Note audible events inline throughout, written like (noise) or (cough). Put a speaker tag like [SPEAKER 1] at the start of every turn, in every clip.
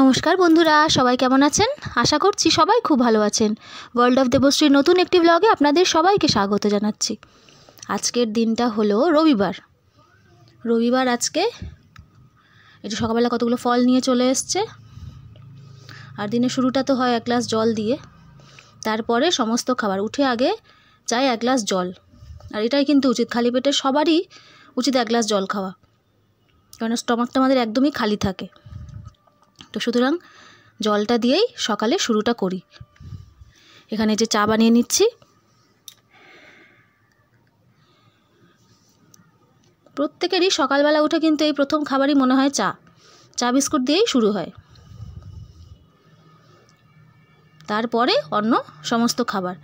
[SPEAKER 1] নমস্কার বন্ধুরা সবাই কেমন আছেন আশা করছি সবাই খুব ভালো আছেন ওয়ার্ল্ড অফ দেবশ্রীর নতুন একটি ব্লগে আপনাদের সবাইকে স্বাগত জানাচ্ছি আজকের দিনটা হলো রবিবার রবিবার আজকে একটু সকালবেলা কতগুলো ফল নিয়ে চলে এসছে আর দিনের শুরুটা তো হয় এক গ্লাস জল দিয়ে তারপরে সমস্ত খাবার উঠে আগে চাই এক গ্লাস জল আর এটাই কিন্তু উচিত খালি পেটে সবারই উচিত এক গ্লাস জল খাওয়া কারণ স্টমাকটা আমাদের একদমই খালি থাকে তো সুতরাং জলটা দিয়েই সকালে শুরুটা করি এখানে যে চা বানিয়ে নিচ্ছি প্রত্যেকেরই সকালবেলা উঠে কিন্তু এই প্রথম খাবারই মনে হয় চা চা বিস্কুট দিয়েই শুরু হয় তারপরে অন্য সমস্ত খাবার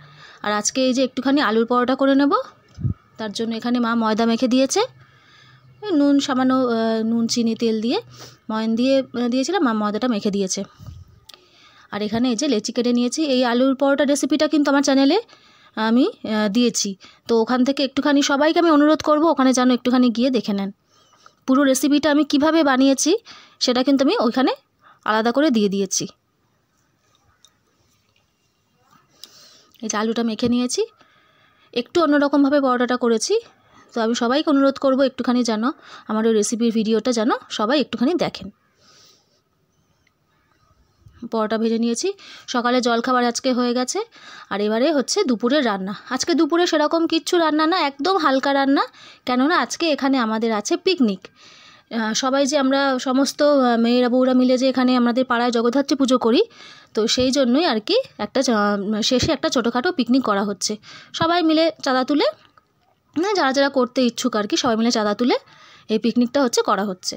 [SPEAKER 1] আর আজকে এই যে একটুখানি আলুর পরোটা করে নেব তার জন্য এখানে মা ময়দা মেখে দিয়েছে নুন সামান্য নুন চিনি তেল দিয়ে ময়ন দিয়ে দিয়েছিলাম আর ময়দাটা মেখে দিয়েছে আর এখানে এই যে লেচি কেটে নিয়েছি এই আলুর পরোটা রেসিপিটা কিন্তু আমার চ্যানেলে আমি দিয়েছি তো ওখান থেকে একটুখানি সবাইকে আমি অনুরোধ করব ওখানে যেন একটুখানি গিয়ে দেখে নেন পুরো রেসিপিটা আমি কিভাবে বানিয়েছি সেটা কিন্তু আমি ওইখানে আলাদা করে দিয়ে দিয়েছি এই যে আলুটা মেখে নিয়েছি একটু অন্যরকমভাবে পরোটাটা করেছি তো আমি সবাইকে অনুরোধ করব একটুখানি যেন আমার ওই রেসিপির ভিডিওটা যেন সবাই একটুখানি দেখেন পরোটা ভেজে নিয়েছি সকালে জলখাবার আজকে হয়ে গেছে আর এবারে হচ্ছে দুপুরের রান্না আজকে দুপুরে সেরকম কিচ্ছু রান্না না একদম হালকা রান্না কেননা আজকে এখানে আমাদের আছে পিকনিক সবাই যে আমরা সমস্ত মেয়েরা বউরা মিলে যে এখানে আমাদের পাড়ায় জগদ্ধাত্রী পুজো করি তো সেই জন্যই আর কি একটা শেষে একটা ছোটোখাটো পিকনিক করা হচ্ছে সবাই মিলে চাঁদা তুলে মানে যারা যারা করতে ইচ্ছুক আর কি সবাই মিলে চাঁদা তুলে এই পিকনিকটা হচ্ছে করা হচ্ছে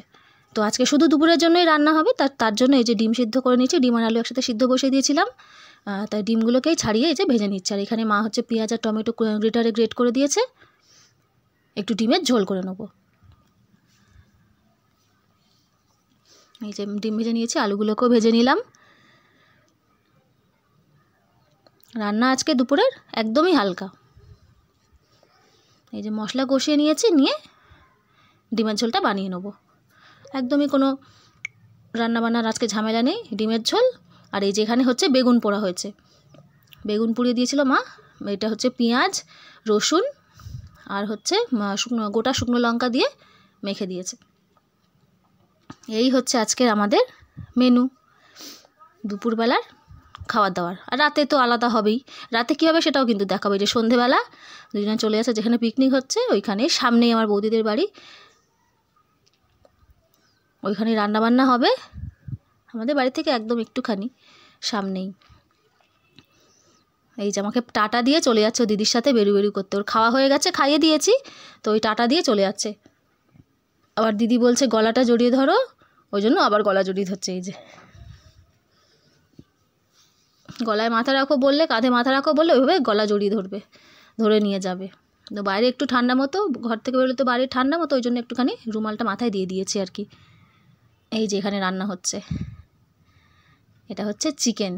[SPEAKER 1] তো আজকে শুধু দুপুরের জন্যই রান্না হবে তার তার জন্য এই যে ডিম সিদ্ধ করে নিয়েছি ডিম আর আলু একসাথে সিদ্ধ বসিয়ে দিয়েছিলাম তাই ডিমগুলোকেই ছাড়িয়ে এই যে ভেজে নিচ্ছে আর এখানে মা হচ্ছে পেঁয়াজ আর টমেটো গ্রেটারে গ্রেট করে দিয়েছে একটু ডিমের ঝোল করে নেবো এই যে ডিম ভেজে নিয়েছি আলুগুলোকেও ভেজে নিলাম রান্না আজকে দুপুরের একদমই হালকা এই যে মশলা কষিয়ে নিয়েছি নিয়ে ডিমের ঝোলটা বানিয়ে নেবো একদমই কোনো রান্নাবান্নার আজকে ঝামেলা নেই ডিমের ঝোল আর এই যে এখানে হচ্ছে বেগুন পোড়া হয়েছে বেগুন পুড়িয়ে দিয়েছিল মা এটা হচ্ছে পেঁয়াজ রসুন আর হচ্ছে শুকনো গোটা শুকনো লঙ্কা দিয়ে মেখে দিয়েছে এই হচ্ছে আজকের আমাদের মেনু দুপুরবেলার খাওয়ার দাওয়ার আর রাতে তো আলাদা হবেই রাতে কী হবে সেটাও কিন্তু দেখাবে যে সন্ধেবেলা দুজনে চলে আসে যেখানে পিকনিক হচ্ছে ওইখানে সামনেই আমার বৌদিদের বাড়ি ওইখানে রান্নাবান্না হবে আমাদের বাড়ি থেকে একদম একটুখানি সামনেই এই যে আমাকে টাটা দিয়ে চলে যাচ্ছে ও দিদির সাথে বেরু বেরু করতে ওর খাওয়া হয়ে গেছে খাইয়ে দিয়েছি তো ওই টাটা দিয়ে চলে যাচ্ছে আবার দিদি বলছে গলাটা জড়িয়ে ধরো ওই জন্য আবার গলা জড়িয়ে ধরছে এই যে গলায় মাথা রাখো বললে কাঁধে মাথা রাখো বললে ওইভাবে গলা জড়িয়ে ধরবে ধরে নিয়ে যাবে তো বাইরে একটু ঠান্ডা মতো ঘর থেকে বেরোলে তো বাইরে ঠান্ডা মতো ওই জন্য একটুখানি রুমালটা মাথায় দিয়ে দিয়েছি আর কি এই যে এখানে রান্না হচ্ছে এটা হচ্ছে চিকেন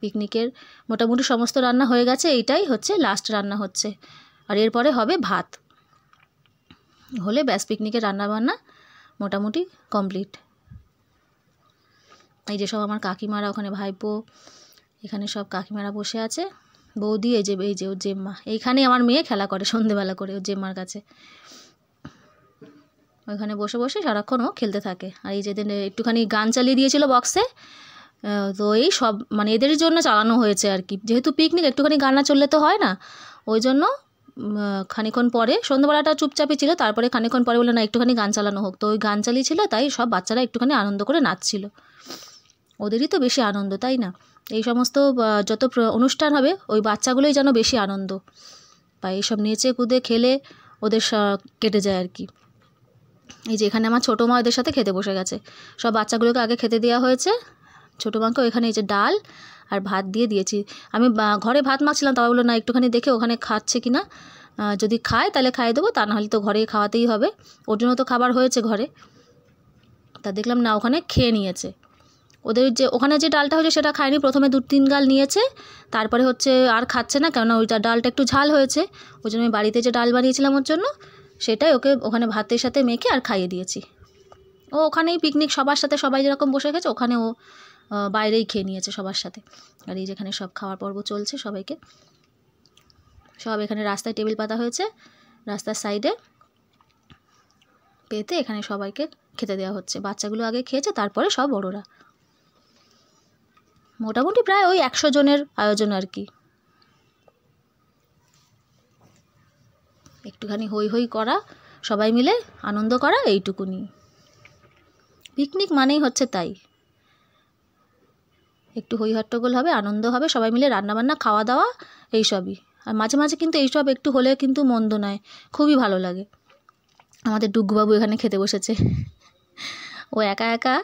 [SPEAKER 1] পিকনিকের মোটামুটি সমস্ত রান্না হয়ে গেছে এইটাই হচ্ছে লাস্ট রান্না হচ্ছে আর এরপরে হবে ভাত হলে ব্যাস পিকনিকের রান্নাবান্না মোটামুটি কমপ্লিট এই যে সব আমার কাকিমারা ওখানে ভাইপো এখানে সব কাকিমারা বসে আছে বৌদি এই যে এই যে ওর জেম্মা এইখানেই আমার মেয়ে খেলা করে সন্ধেবেলা করে ওর জেম্মার কাছে ওইখানে বসে বসে সারাক্ষণ ও খেলতে থাকে আর এই যেদিন একটুখানি গান চালিয়ে দিয়েছিল বক্সে তো এই সব মানে এদের জন্য চালানো হয়েছে আর কি যেহেতু পিকনিক একটুখানি গান না চললে তো হয় না ওই জন্য খানিক্ষণ পরে সন্ধ্যাবেলাটা চুপচাপই ছিল তারপরে খানিক্ষণ পরে বলে না একটুখানি গান চালানো হোক তো ওই গান চালিয়েছিল তাই সব বাচ্চারা একটুখানি আনন্দ করে নাচছিল ওদেরই তো বেশি আনন্দ তাই না এই সমস্ত যত অনুষ্ঠান হবে ওই বাচ্চাগুলোই যেন বেশি আনন্দ বা এইসব নেচে কুদে খেলে ওদের কেটে যায় আর কি এই যে এখানে আমার ছোটো মা ওদের সাথে খেতে বসে গেছে সব বাচ্চাগুলোকে আগে খেতে দেওয়া হয়েছে ছোটো মাকে ওইখানে এই যে ডাল আর ভাত দিয়ে দিয়েছি আমি ঘরে ভাত মাখছিলাম তবে বললো না একটুখানি দেখে ওখানে খাচ্ছে কি না যদি খায় তাহলে খাইয়ে দেবো তা নাহলে তো ঘরে খাওয়াতেই হবে ওর জন্য তো খাবার হয়েছে ঘরে তা দেখলাম না ওখানে খেয়ে নিয়েছে ওদের যে ওখানে যে ডালটা হয়েছে সেটা খায়নি প্রথমে দু তিন গাল নিয়েছে তারপরে হচ্ছে আর খাচ্ছে না কেননা ওইটা ডালটা একটু ঝাল হয়েছে ওই জন্য আমি বাড়িতে যে ডাল বানিয়েছিলাম ওর জন্য সেটাই ওকে ওখানে ভাতের সাথে মেখে আর খাইয়ে দিয়েছি ও ওখানেই পিকনিক সবার সাথে সবাই যেরকম বসে গেছে ওখানে ও বাইরেই খেয়ে নিয়েছে সবার সাথে আর এই যেখানে সব খাওয়ার পর্ব চলছে সবাইকে সব এখানে রাস্তায় টেবিল পাতা হয়েছে রাস্তার সাইডে পেতে এখানে সবাইকে খেতে দেওয়া হচ্ছে বাচ্চাগুলো আগে খেয়েছে তারপরে সব বড়রা মোটামুটি প্রায় ওই একশো জনের আয়োজন আর কি একটুখানি হই হই করা সবাই মিলে আনন্দ করা এইটুকুনি পিকনিক মানেই হচ্ছে তাই একটু হই হট্টগোল হবে আনন্দ হবে সবাই মিলে রান্নাবান্না খাওয়া দাওয়া এইসবই আর মাঝে মাঝে কিন্তু এইসব একটু হলে কিন্তু মন্দ নয় খুবই ভালো লাগে আমাদের ডুগ্গুবাবু এখানে খেতে বসেছে ও একা একা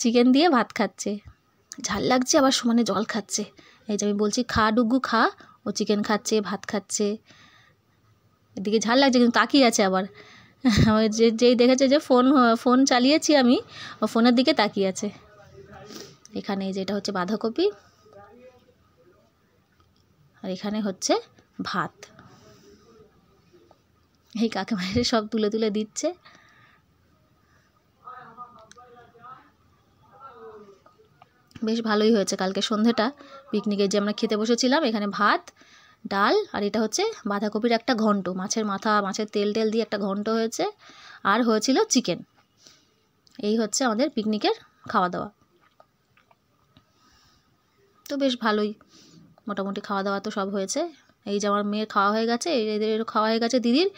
[SPEAKER 1] চিকেন দিয়ে ভাত খাচ্ছে ঝাল লাগছে আবার সমানে জল খাচ্ছে এই যে আমি বলছি খা ডুগু খা ও চিকেন খাচ্ছে ভাত খাচ্ছে এদিকে ঝাল লাগছে কিন্তু তাকিয়ে আছে আবার (laughs) যে যেই দেখেছে যে ফোন ফোন চালিয়েছি আমি ও ফোনের দিকে তাকিয়ে আছে এখানে যেটা হচ্ছে বাঁধাকপি আর এখানে হচ্ছে ভাত এই মায়ের সব তুলে তুলে দিচ্ছে বেশ ভালোই হয়েছে কালকে সন্ধেটা পিকনিকে যে আমরা খেতে বসেছিলাম এখানে ভাত ডাল আর এটা হচ্ছে বাঁধাকপির একটা ঘন্ট মাছের মাথা মাছের তেল টেল দিয়ে একটা ঘন্ট হয়েছে আর হয়েছিল চিকেন এই হচ্ছে আমাদের পিকনিকের খাওয়া দাওয়া তো বেশ ভালোই মোটামুটি খাওয়া দাওয়া তো সব হয়েছে এই যে আমার মেয়ের খাওয়া হয়ে গেছে এদের খাওয়া হয়ে গেছে দিদির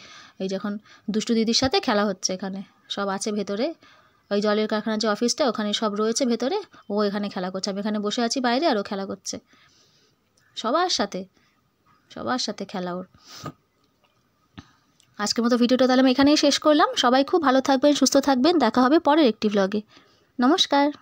[SPEAKER 1] এই যখন দুষ্টু দিদির সাথে খেলা হচ্ছে এখানে সব আছে ভেতরে ওই জলের কারখানার যে অফিসটা ওখানে সব রয়েছে ভেতরে ও এখানে খেলা করছে আমি এখানে বসে আছি বাইরে আরও খেলা করছে সবার সাথে সবার সাথে খেলা ওর আজকের মতো ভিডিওটা তাহলে আমি এখানেই শেষ করলাম সবাই খুব ভালো থাকবেন সুস্থ থাকবেন দেখা হবে পরের একটি ব্লগে নমস্কার